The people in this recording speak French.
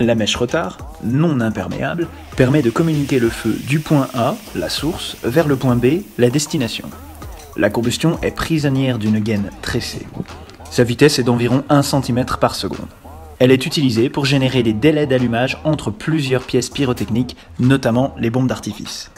La mèche retard, non imperméable, permet de communiquer le feu du point A, la source, vers le point B, la destination. La combustion est prisonnière d'une gaine tressée. Sa vitesse est d'environ 1 cm par seconde. Elle est utilisée pour générer des délais d'allumage entre plusieurs pièces pyrotechniques, notamment les bombes d'artifice.